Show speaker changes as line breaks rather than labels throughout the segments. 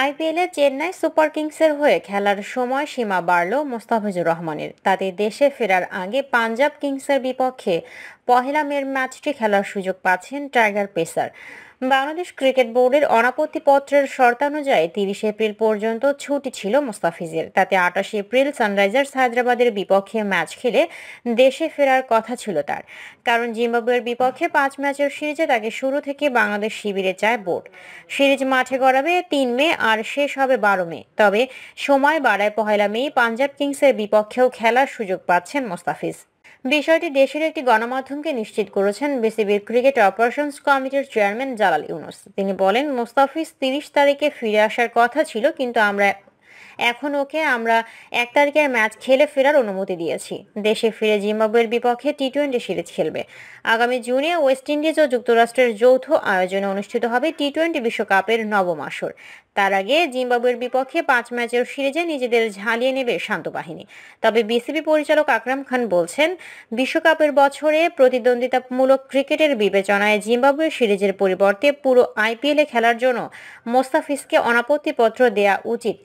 আইপিএলে চেন্নাই সুপার কিংসের হয়ে খেলার সময় সীমা বাড়ল মোস্তাফিজুর রহমানের তাতে দেশে ফেরার আগে পাঞ্জাব কিংসের বিপক্ষে পহেলা মের ম্যাচটি খেলার সুযোগ পাচ্ছেন টাইগার পেসার বাংলাদেশ ক্রিকেট বোর্ডের অনাপত্তি পত্রের শর্তানুযায়ী তিরিশ এপ্রিল পর্যন্ত ছুটি ছিল মোস্তাফিজের তাতে আটাশ এপ্রিল সানরাইজার্স হায়দ্রাবাদের বিপক্ষে ম্যাচ খেলে দেশে ফেরার কথা ছিল তার কারণ জিম্বাবুয়ের বিপক্ষে পাঁচ ম্যাচের সিরিজে তাকে শুরু থেকে বাংলাদেশ শিবিরে চায় বোর্ড সিরিজ মাঠে গড়াবে তিন মে আর শেষ হবে বারো মে তবে সময় বাড়ায় পহেলা মে পাঞ্জাব কিংসের বিপক্ষেও খেলার সুযোগ পাচ্ছেন মোস্তাফিজ বিষয়টি দেশের একটি গণমাধ্যমকে নিশ্চিত করেছেন বিসিবির ক্রিকেট অপারেশনস কমিটির চেয়ারম্যান জালাল ইউনুস তিনি বলেন মোস্তাফিজ তিরিশ তারিখে ফিরে আসার কথা ছিল কিন্তু আমরা এখন ওকে আমরা এক তারিখে ম্যাচ খেলে ফেরার অনুমতি দিয়েছি দেশে ফিরে জিম্বাবুয়ের বিপক্ষে টি টোয়েন্টি সিরিজ খেলবে আগামী জুনে ওয়েস্ট ইন্ডিজ ও যুক্তরাষ্ট্রের যৌথ আয়োজনে অনুষ্ঠিত হবে টি টোয়েন্টি বিশ্বকাপের নবম আসর তার আগে জিম্বাবুয়ের বিপক্ষে পাঁচ ম্যাচের সিরিজে নিজেদের ঝালিয়ে নেবে শান্ত বাহিনী তবে বিসিবি পরিচালক আকরাম খান বলছেন বিশ্বকাপের বছরে প্রতিদ্বন্দ্বিতামূলক ক্রিকেটের বিবেচনায় জিম্বাবুয়ে সিরিজের পরিবর্তে পুরো আইপিএলে খেলার জন্য মোস্তাফিজকে পত্র দেয়া উচিত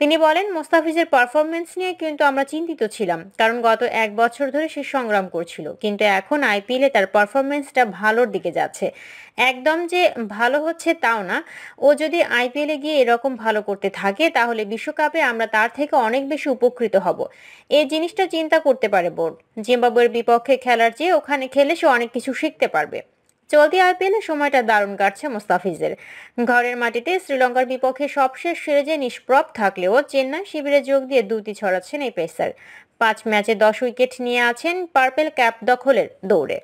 তিনি বলেন মোস্তাফিজের পারফরমেন্স নিয়ে কিন্তু আমরা চিন্তিত ছিলাম কারণ গত এক বছর ধরে সে সংগ্রাম করছিল কিন্তু এখন আইপিএলে তার পারফরমেন্সটা ভালোর দিকে যাচ্ছে একদম যে ভালো হচ্ছে তাও না ও যদি আইপিএলে গিয়ে এরকম ভালো করতে থাকে তাহলে বিশ্বকাপে আমরা তার থেকে অনেক বেশি উপকৃত হব এই জিনিসটা চিন্তা করতে পারে বোর্ড জিম্বাবুয়ের বিপক্ষে খেলার চেয়ে ওখানে খেলে সে অনেক কিছু শিখতে পারবে চলতি আইপিএলে সময়টা দারুণ কাটছে মুস্তাফিজের ঘরের মাটিতে শ্রীলঙ্কার বিপক্ষে সবশেষ সিরিজে নিষ্প্রভ থাকলেও চেন্নাই শিবিরে যোগ দিয়ে দুটি ছড়াচ্ছেন এই পেসার পাঁচ ম্যাচে দশ উইকেট নিয়ে আছেন পার্পেল ক্যাপ দখলের দৌড়ে